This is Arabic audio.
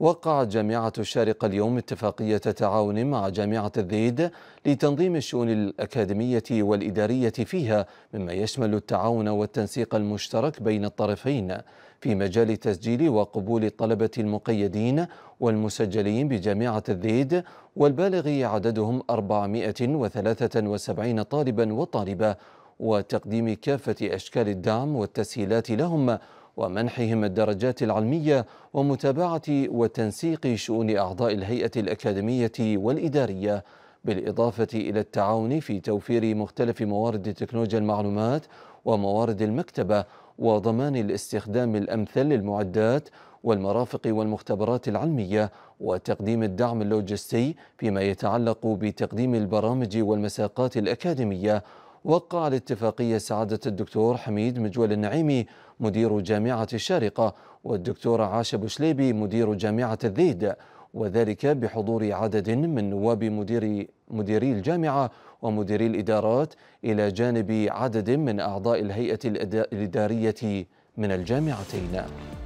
وقعت جامعة الشارقة اليوم اتفاقية تعاون مع جامعة الذيد لتنظيم الشؤون الأكاديمية والإدارية فيها مما يشمل التعاون والتنسيق المشترك بين الطرفين في مجال تسجيل وقبول الطلبة المقيدين والمسجلين بجامعة الذيد والبالغ عددهم 473 طالبا وطالبة وتقديم كافة أشكال الدعم والتسهيلات لهم ومنحهم الدرجات العلمية ومتابعة وتنسيق شؤون أعضاء الهيئة الأكاديمية والإدارية بالإضافة إلى التعاون في توفير مختلف موارد تكنولوجيا المعلومات وموارد المكتبة وضمان الاستخدام الأمثل للمعدات والمرافق والمختبرات العلمية وتقديم الدعم اللوجستي فيما يتعلق بتقديم البرامج والمساقات الأكاديمية وقع الاتفاقية سعادة الدكتور حميد مجول النعيمي مدير جامعة الشارقة والدكتور عاش بوشليبي مدير جامعة الذيد وذلك بحضور عدد من نواب مديري, مديري الجامعة ومديري الإدارات إلى جانب عدد من أعضاء الهيئة الإدارية من الجامعتين